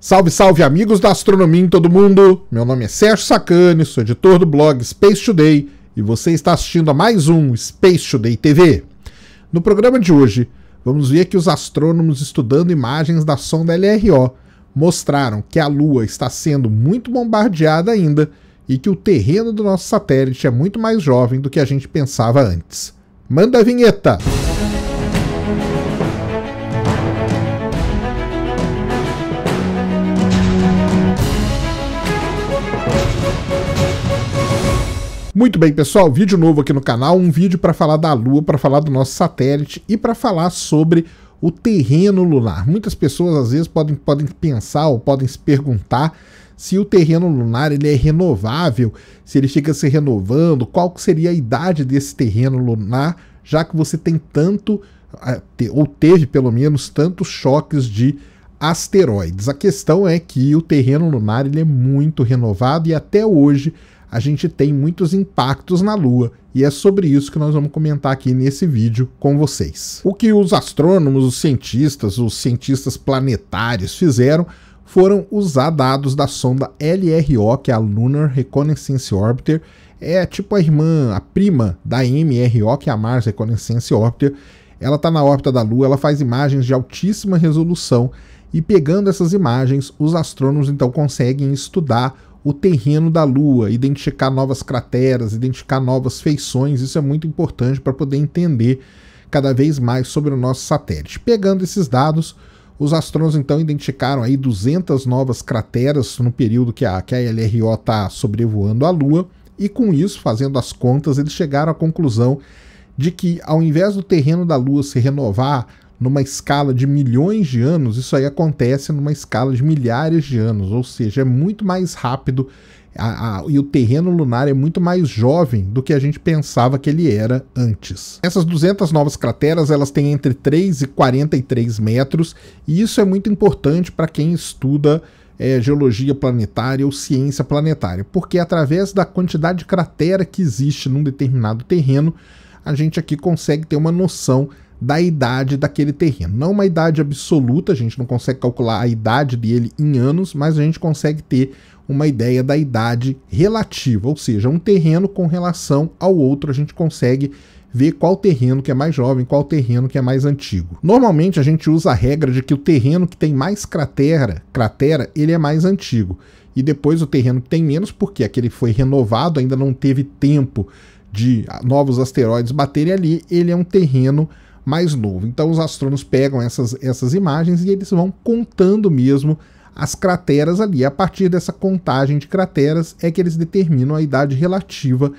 Salve, salve, amigos da astronomia em todo mundo! Meu nome é Sérgio Sacani, sou editor do blog Space Today e você está assistindo a mais um Space Today TV. No programa de hoje, vamos ver que os astrônomos estudando imagens da sonda LRO mostraram que a Lua está sendo muito bombardeada ainda e que o terreno do nosso satélite é muito mais jovem do que a gente pensava antes. Manda a vinheta! Muito bem, pessoal, vídeo novo aqui no canal, um vídeo para falar da Lua, para falar do nosso satélite e para falar sobre o terreno lunar. Muitas pessoas às vezes podem, podem pensar ou podem se perguntar se o terreno lunar ele é renovável, se ele fica se renovando, qual seria a idade desse terreno lunar, já que você tem tanto, eh, ou teve pelo menos tantos choques de asteroides. A questão é que o terreno lunar ele é muito renovado e até hoje a gente tem muitos impactos na Lua, e é sobre isso que nós vamos comentar aqui nesse vídeo com vocês. O que os astrônomos, os cientistas, os cientistas planetários fizeram foram usar dados da sonda LRO, que é a Lunar Reconnaissance Orbiter, é tipo a irmã, a prima da MRO, que é a Mars Reconnaissance Orbiter. Ela está na órbita da Lua, ela faz imagens de altíssima resolução e pegando essas imagens, os astrônomos então conseguem estudar o terreno da Lua, identificar novas crateras, identificar novas feições. Isso é muito importante para poder entender cada vez mais sobre o nosso satélite. Pegando esses dados, os astrônomos então identificaram aí 200 novas crateras no período que a, que a LRO está sobrevoando a Lua, e com isso, fazendo as contas, eles chegaram à conclusão de que, ao invés do terreno da Lua se renovar numa escala de milhões de anos, isso aí acontece numa escala de milhares de anos, ou seja, é muito mais rápido a, a, e o terreno lunar é muito mais jovem do que a gente pensava que ele era antes. Essas 200 novas crateras elas têm entre 3 e 43 metros, e isso é muito importante para quem estuda é, geologia planetária ou ciência planetária, porque através da quantidade de cratera que existe num determinado terreno, a gente aqui consegue ter uma noção da idade daquele terreno. Não uma idade absoluta, a gente não consegue calcular a idade dele em anos, mas a gente consegue ter uma ideia da idade relativa, ou seja, um terreno com relação ao outro, a gente consegue ver qual terreno que é mais jovem, qual terreno que é mais antigo. Normalmente a gente usa a regra de que o terreno que tem mais cratera, cratera, ele é mais antigo. E depois o terreno que tem menos, porque aquele foi renovado, ainda não teve tempo de novos asteroides baterem ali, ele é um terreno mais novo. Então os astrônomos pegam essas, essas imagens e eles vão contando mesmo as crateras ali. A partir dessa contagem de crateras é que eles determinam a idade relativa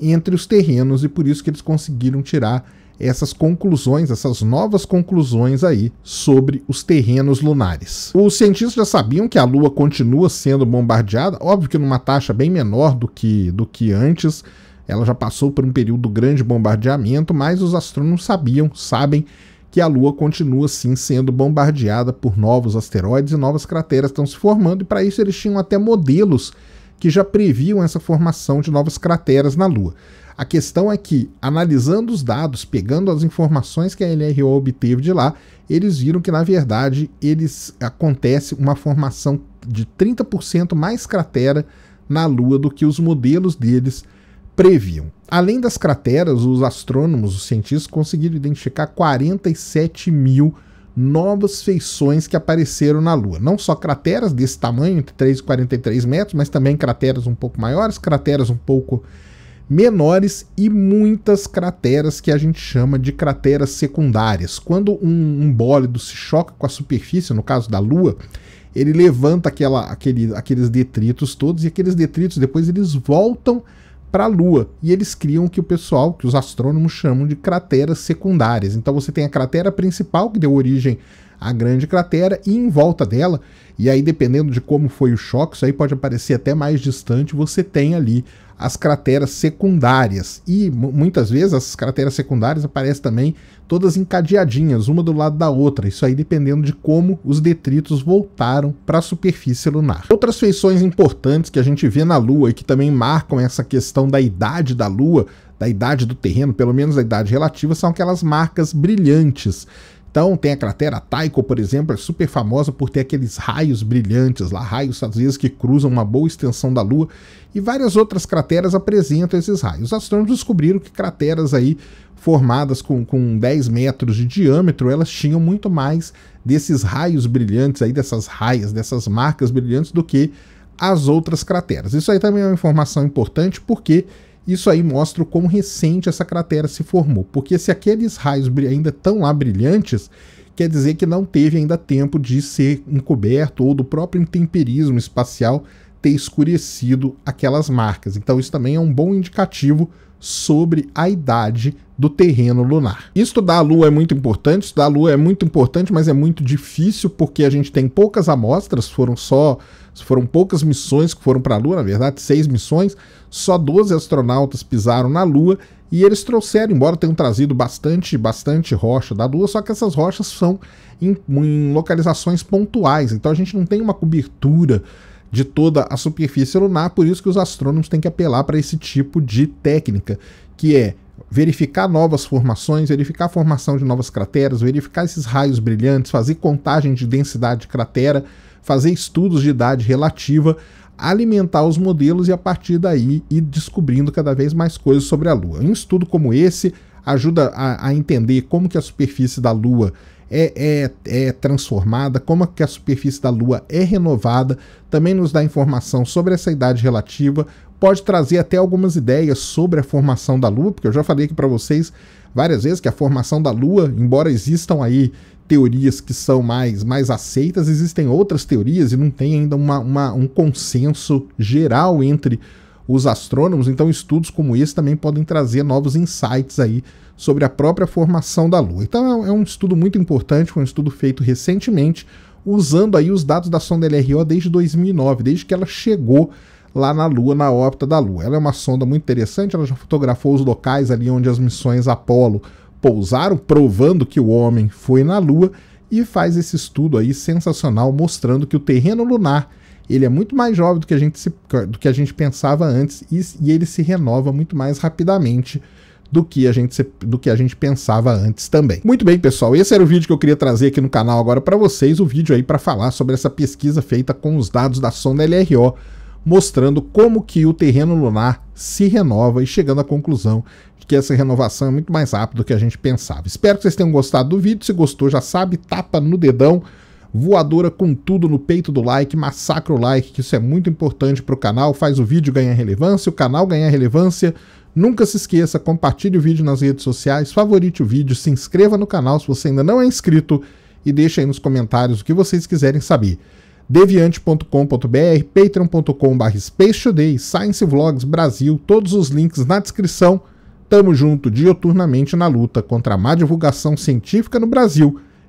entre os terrenos e por isso que eles conseguiram tirar essas conclusões, essas novas conclusões aí sobre os terrenos lunares. Os cientistas já sabiam que a Lua continua sendo bombardeada, óbvio que numa taxa bem menor do que, do que antes, ela já passou por um período grande de bombardeamento, mas os astrônomos sabiam, sabem que a Lua continua sim sendo bombardeada por novos asteroides e novas crateras estão se formando, e para isso eles tinham até modelos que já previam essa formação de novas crateras na Lua. A questão é que, analisando os dados, pegando as informações que a LRO obteve de lá, eles viram que, na verdade, eles acontece uma formação de 30% mais cratera na Lua do que os modelos deles previam. Além das crateras, os astrônomos, os cientistas, conseguiram identificar 47 mil novas feições que apareceram na Lua. Não só crateras desse tamanho, entre 3 e 43 metros, mas também crateras um pouco maiores, crateras um pouco menores e muitas crateras que a gente chama de crateras secundárias. Quando um, um bólido se choca com a superfície, no caso da Lua, ele levanta aquela, aquele, aqueles detritos todos e aqueles detritos depois eles voltam para a Lua. E eles criam o que o pessoal, que os astrônomos chamam de crateras secundárias. Então você tem a cratera principal, que deu origem a grande cratera e em volta dela, e aí dependendo de como foi o choque, isso aí pode aparecer até mais distante, você tem ali as crateras secundárias. E muitas vezes essas crateras secundárias aparecem também todas encadeadinhas, uma do lado da outra. Isso aí dependendo de como os detritos voltaram para a superfície lunar. Outras feições importantes que a gente vê na Lua e que também marcam essa questão da idade da Lua, da idade do terreno, pelo menos da idade relativa, são aquelas marcas brilhantes então, tem a cratera Tycho, por exemplo, é super famosa por ter aqueles raios brilhantes lá, raios às vezes que cruzam uma boa extensão da Lua, e várias outras crateras apresentam esses raios. Os astrônomos descobriram que crateras aí formadas com, com 10 metros de diâmetro, elas tinham muito mais desses raios brilhantes aí, dessas raias, dessas marcas brilhantes do que as outras crateras. Isso aí também é uma informação importante porque isso aí mostra o quão recente essa cratera se formou, porque se aqueles raios ainda estão lá brilhantes, quer dizer que não teve ainda tempo de ser encoberto ou do próprio intemperismo espacial ter escurecido aquelas marcas. Então, isso também é um bom indicativo sobre a idade do terreno lunar. Estudar a Lua é muito importante, estudar a Lua é muito importante, mas é muito difícil porque a gente tem poucas amostras, foram só foram poucas missões que foram para a Lua, na verdade, seis missões, só 12 astronautas pisaram na Lua e eles trouxeram, embora tenham trazido bastante, bastante rocha da Lua, só que essas rochas são em, em localizações pontuais, então a gente não tem uma cobertura de toda a superfície lunar, por isso que os astrônomos têm que apelar para esse tipo de técnica, que é verificar novas formações, verificar a formação de novas crateras, verificar esses raios brilhantes, fazer contagem de densidade de cratera, fazer estudos de idade relativa, alimentar os modelos e a partir daí ir descobrindo cada vez mais coisas sobre a Lua. Um estudo como esse ajuda a, a entender como que a superfície da Lua é, é, é transformada, como é que a superfície da Lua é renovada, também nos dá informação sobre essa idade relativa, pode trazer até algumas ideias sobre a formação da Lua, porque eu já falei aqui para vocês várias vezes que a formação da Lua, embora existam aí teorias que são mais, mais aceitas, existem outras teorias e não tem ainda uma, uma um consenso geral entre os astrônomos, então estudos como esse também podem trazer novos insights aí sobre a própria formação da Lua. Então é um é estudo muito importante, foi um estudo feito recentemente, usando aí os dados da sonda LRO desde 2009, desde que ela chegou lá na Lua, na órbita da Lua. Ela é uma sonda muito interessante, ela já fotografou os locais ali onde as missões Apolo pousaram, provando que o homem foi na Lua e faz esse estudo aí sensacional mostrando que o terreno lunar ele é muito mais jovem do que a gente, se, do que a gente pensava antes e, e, ele se renova muito mais rapidamente do que, a gente se, do que a gente pensava antes também. Muito bem, pessoal, esse era o vídeo que eu queria trazer aqui no canal agora para vocês, o vídeo aí para falar sobre essa pesquisa feita com os dados da sonda LRO, mostrando como que o terreno lunar se renova e chegando à conclusão de que essa renovação é muito mais rápida do que a gente pensava. Espero que vocês tenham gostado do vídeo, se gostou já sabe, tapa no dedão, voadora com tudo no peito do like, massacra o like, que isso é muito importante para o canal, faz o vídeo ganhar relevância, o canal ganhar relevância. Nunca se esqueça, compartilhe o vídeo nas redes sociais, favorite o vídeo, se inscreva no canal se você ainda não é inscrito e deixe aí nos comentários o que vocês quiserem saber. deviante.com.br, patreon.com.br spacetoday, Science Vlogs Brasil, todos os links na descrição. Tamo junto dioturnamente na luta contra a má divulgação científica no Brasil